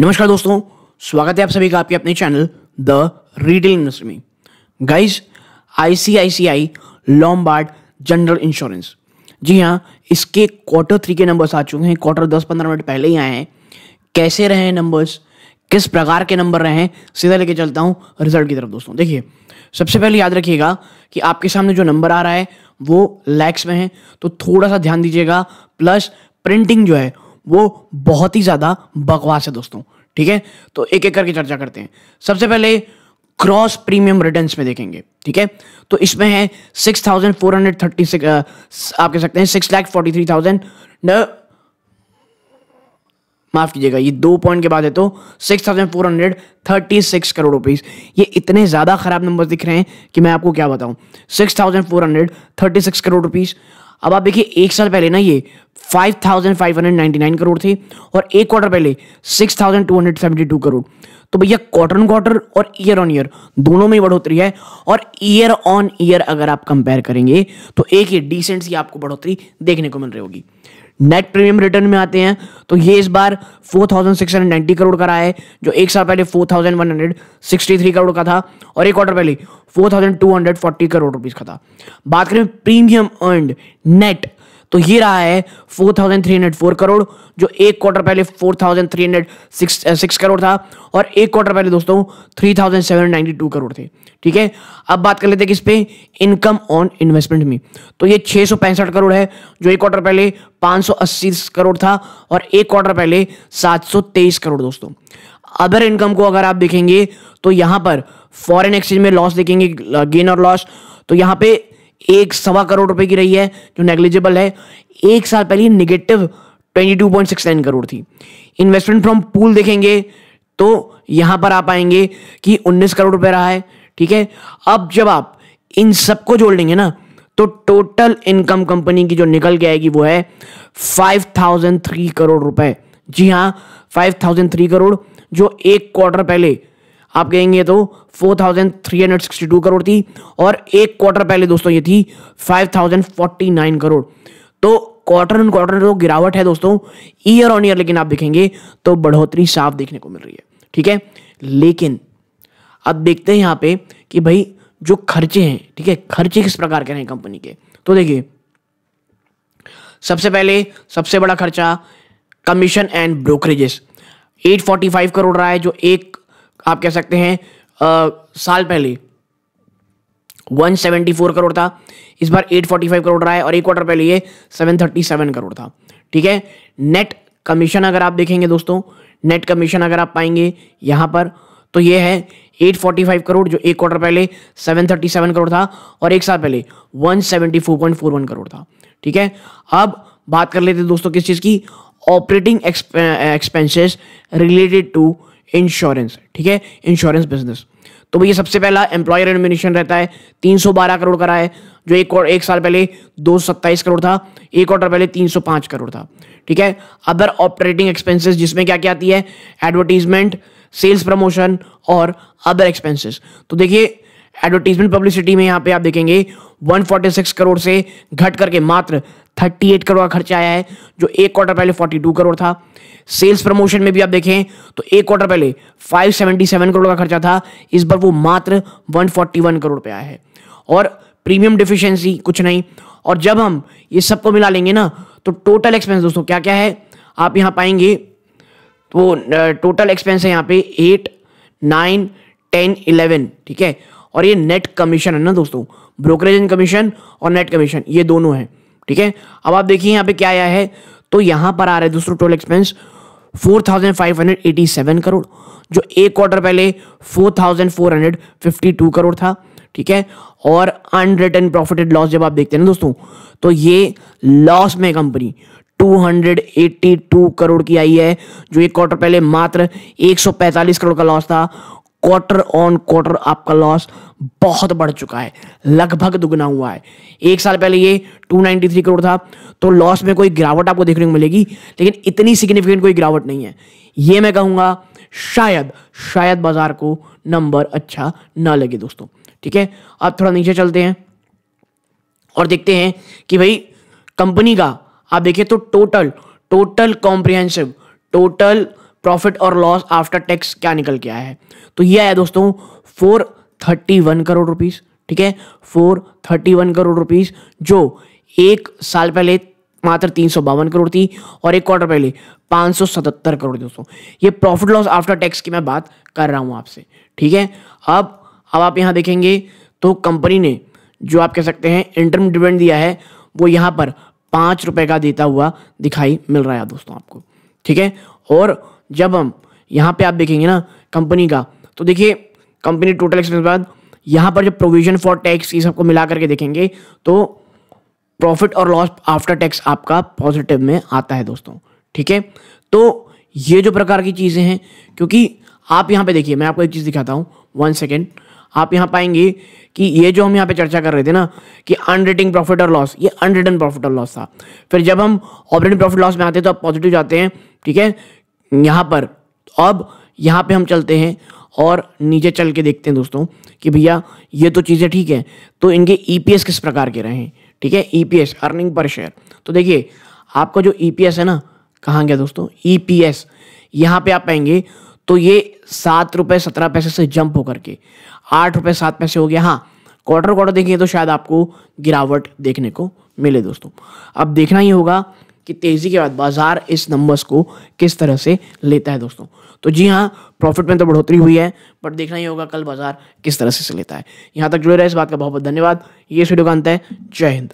नमस्कार दोस्तों स्वागत है आप सभी का आपके अपने चैनल द रिटेल इंडस्ट्री में guys ICICI Lombard general insurance जी हाँ इसके क्वार्टर थ्री के नंबर्स आ चुके हैं क्वार्टर दस पंद्रह मिनट पहले ही आए हैं कैसे रहे हैं नंबर्स किस प्रकार के नंबर रहे हैं सीधा लेके चलता हूँ रिजल्ट की तरफ दोस्तों देखिए सबसे पहले याद रखिएगा कि आपके सामने जो नंबर आ रहा है वो लैक्स में है तो थोड़ा सा ध्यान दीजिएगा प्लस प्रिंटिंग जो है वो बहुत ही ज़्यादा बकवास है दोस्तों ठीक है तो एक एक करके चर्चा करते हैं सबसे पहले क्रॉस प्रीमियम रिटर्न में देखेंगे ठीक है तो इसमें है six thousand four hundred thirty six आप कह सकते हैं six lakh forty three thousand माफ कीजिएगा ये दो पॉइंट के बाद है तो six thousand four hundred thirty six crore rupees ये इतने ज़्यादा खराब नंबर दिख रहे हैं कि मैं आपको क्या बताऊं six thousand four hundred thirty six crore rupees अब आप देखिए एक साल पहले ना ये 5,599 करोड़ थे और एक क्वार्टर पहले 6,272 करोड़ तो भैया क्वार्टर ऑन क्वार्टर और ईयर ऑन ईयर दोनों में बढ़ोतरी है और ईयर ऑन ईयर अगर आप कंपेयर करेंगे तो एक ही डिसेंट सी आपको बढ़ोतरी देखने को मिल रही होगी नेट प्रीमियम रिटर्न में आते हैं तो ये इस बार 4,690 करोड़ का रहा है जो एक साल पहले 4,163 करोड़ का था और एक क्वार्टर पहले 4,240 करोड़ रुपीस का था बात करें प्रीमियम अर्न नेट तो ये रहा है 4,304 करोड़ जो एक क्वार्टर पहले 4,306 करोड़ था और एक क्वार्टर पहले दोस्तों 3,792 करोड़ थे ठीक है अब बात कर लेते हैं किस पे इनकम ऑन इन्वेस्टमेंट में तो ये छः करोड़ है जो एक क्वार्टर पहले 580 करोड़ था और एक क्वार्टर पहले 723 करोड़ दोस्तों अदर इनकम को अगर आप देखेंगे तो यहाँ पर फॉरेन एक्सचेंज में लॉस देखेंगे गेन और लॉस तो यहाँ पे एक सवा करोड़ रुपए की रही है जो नेग्लिजिबल है एक साल पहले negative twenty two point six nine crore थी इन्वेस्टमेंट फ्रॉम पूल देखेंगे तो यहां पर आप आएंगे कि उन्नीस करोड़ रुपए रहा है ठीक है अब जब आप इन सबको जोड़ लेंगे ना तो टोटल इनकम कंपनी की जो निकल के आएगी वो है फाइव थाउजेंड थ्री करोड़ रुपए जी हाँ फाइव थाउजेंड थ्री करोड़ जो एक क्वार्टर पहले आप कहेंगे तो 4,362 करोड़ थी और एक क्वार्टर पहले दोस्तों ये थी 5,049 करोड़ तो क्वार्टर एंड क्वार्टर तो गिरावट है दोस्तों ईयर ऑन ईयर लेकिन आप देखेंगे तो बढ़ोतरी साफ देखने को मिल रही है ठीक है लेकिन अब देखते हैं यहाँ पे कि भाई जो खर्चे हैं ठीक है खर्चे किस प्रकार के हैं कंपनी के तो देखिए सबसे पहले सबसे बड़ा खर्चा कमीशन एंड ब्रोकरेजेस 845 करोड़ रहा है जो एक आप कह सकते हैं आ, साल पहले 174 करोड़ था इस बार 845 करोड़ रहा है और एक क्वार्टर पहले ये 737 करोड़ था ठीक है नेट कमीशन अगर आप देखेंगे दोस्तों नेट कमीशन अगर आप पाएंगे यहाँ पर तो ये है 845 करोड़ जो एक क्वार्टर पहले 737 करोड़ था और एक साल पहले 174.41 करोड़ था ठीक है अब बात कर लेते दोस्तों किस चीज़ की operating expenses related to insurance ठीक है इंश्योरेंस बिजनेस तो भैया सबसे पहला एम्प्लॉयर एडमिनिस्ट्रेशन रहता है 312 करोड़ का रहा है जो एक और एक साल पहले 227 करोड़ था एक क्वार्टर पहले 305 करोड़ था ठीक है अदर ऑपरेटिंग एक्सपेंसेस जिसमें क्या क्या आती है एडवर्टीजमेंट सेल्स प्रमोशन और अदर एक्सपेंसेस तो देखिए एडवर्टीजमेंट पब्लिसिटी में यहाँ पे आप देखेंगे 146 करोड़ से घट करके मात्र थर्टी एट करोड़ का खर्चा आया है जो एक क्वार्टर पहले फोर्टी टू करोड़ था सेल्स प्रमोशन में भी आप देखें तो एक क्वार्टर पहले फाइव सेवेंटी सेवन करोड़ का खर्चा था इस बार वो मात्र वन फोर्टी वन करोड़ पे आया है और प्रीमियम डिफिशियंसी कुछ नहीं और जब हम ये सबको मिला लेंगे ना तो टोटल एक्सपेंस दोस्तों क्या क्या है आप यहाँ पाएंगे तो टोटल एक्सपेंस है यहाँ पे एट नाइन टेन इलेवन ठीक है और ये नेट कमीशन है ना दोस्तों ब्रोकरेज एंड कमीशन और नेट कमीशन ये दोनों हैं ठीक है अब आप देखिए यहाँ पे क्या आया है तो यहाँ पर आ रहा है दोस्तों टोटल एक्सपेंस 4,587 करोड़ जो एक क्वार्टर पहले 4,452 करोड़ था ठीक है और अनरिटर्न प्रॉफिटेड लॉस जब आप देखते हैं ना दोस्तों तो ये लॉस में कंपनी 282 करोड़ की आई है जो एक क्वार्टर पहले मात्र 145 करोड़ का लॉस था क्वार्टर ऑन क्वार्टर आपका लॉस बहुत बढ़ चुका है लगभग दुगना हुआ है एक साल पहले ये 293 करोड़ था तो लॉस में कोई गिरावट आपको देखने को मिलेगी लेकिन इतनी सिग्निफिकेंट कोई गिरावट नहीं है ये मैं कहूँगा शायद शायद बाजार को नंबर अच्छा ना लगे दोस्तों ठीक है अब थोड़ा नीचे चलते हैं और देखते हैं कि भाई कंपनी का आप देखिए तो total total comprehensive total profit और लॉस आफ्टर टैक्स क्या निकल के आया है तो यह आया दोस्तों four thirty one crore rupees ठीक है four thirty one crore rupees जो एक साल पहले मात्र तीन सौ बावन करोड़ थी और एक क्वार्टर पहले पाँच सौ सतहत्तर करोड़ दोस्तों ये प्रॉफिट लॉस आफ्टर टैक्स की मैं बात कर रहा हूँ आपसे ठीक है अब अब आप यहाँ देखेंगे तो कंपनी ने जो आप कह सकते हैं इंटरम डिविडेंड दिया है वो यहाँ पर पाँच रुपये का देता हुआ दिखाई मिल रहा है दोस्तों आपको ठीक है और जब हम यहाँ पे आप देखेंगे ना कंपनी का तो देखिए कंपनी टोटल एक्सपेंस बाद यहाँ पर जब प्रोविजन फॉर टैक्स ये सबको मिला करके देखेंगे तो प्रॉफिट और लॉस आफ्टर टैक्स आपका पॉजिटिव में आता है दोस्तों ठीक है तो ये जो प्रकार की चीज़ें हैं क्योंकि आप यहाँ पे देखिए मैं आपको एक चीज़ दिखाता हूँ वन सेकेंड आप यहाँ पाएंगे कि ये जो हम यहाँ पे चर्चा कर रहे थे ना कि अनरिटिंग प्रॉफिट और लॉस ये अनरिटन प्रॉफिट और लॉस था फिर जब हम ऑपरेटिंग प्रॉफिट लॉस में आते हैं तो आप पॉजिटिव जाते हैं ठीक है यहां पर अब यहां पे हम चलते हैं और नीचे चल के देखते हैं दोस्तों कि भैया ये तो चीज़ें ठीक है तो इनके ईपीएस e किस प्रकार के रहे ठीक है ई अर्निंग पर शेयर तो देखिए आपका जो ई e है ना कहाँ गया दोस्तों ई e पी यहाँ पे आप पाएंगे तो ये सात रुपये सत्रह पैसे से जंप होकर के आठ रुपये सात पैसे हो गया हाँ क्वार्टर क्वार्टर देखेंगे तो शायद आपको गिरावट देखने को मिले दोस्तों अब देखना ही होगा कि तेज़ी के बाद बाजार इस नंबर्स को किस तरह से लेता है दोस्तों तो जी हाँ प्रॉफिट में तो बढ़ोतरी हुई है बट देखना ही होगा कल बाजार किस तरह से, से लेता है यहाँ तक जुड़े रहे इस बात का बहुत बहुत धन्यवाद ये इस वीडियो का अंत है जय हिंद